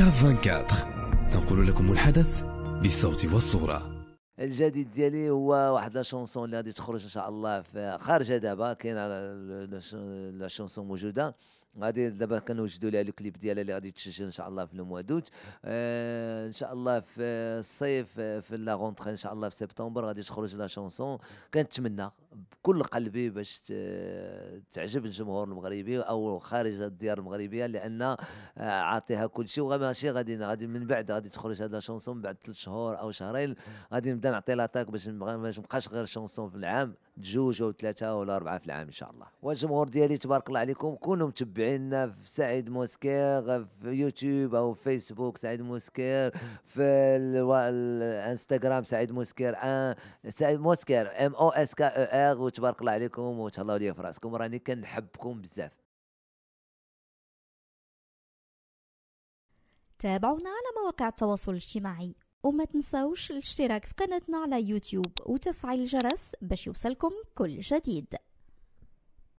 كاف 24 تنقل لكم الحدث بالصوت والصوره الجديد ديالي هو واحد لا اللي غادي تخرج ان شاء الله في خارجه دابا كاين لا شونسون موجوده غادي دابا كنوجدوا لها الكليب ديالها اللي غادي تسجل ان شاء الله في الموادوت آه ان شاء الله في الصيف في لا غونتخ ان شاء الله في سبتمبر غادي تخرج لا شونسون كنتمنى بكل قلبي باش تعجب الجمهور المغربي او خارج الديار المغربيه لان آه، عاطيها كل شيء وماشي غادي غادي من بعد غادي تخرج هذا شونسون بعد ثلاث شهور او شهرين غادي نبدا نعطي لاطاك باش ما نبقاش غير شونسون في العام جوج او ثلاثه ولا اربعه في العام ان شاء الله والجمهور ديالي تبارك الله عليكم كونوا متبعينا في سعيد موسكير في يوتيوب او في فيسبوك سعيد موسكير في الانستغرام سعيد موسكير ان آه، سعيد موسكير ام او اس كي الحياه وتبارك الله عليكم وتهلاو ليا في راسكم راني كنحبكم بزاف تابعونا على مواقع التواصل الاجتماعي وما تنساوش الاشتراك في قناتنا على يوتيوب وتفعيل الجرس باش يوصلكم كل جديد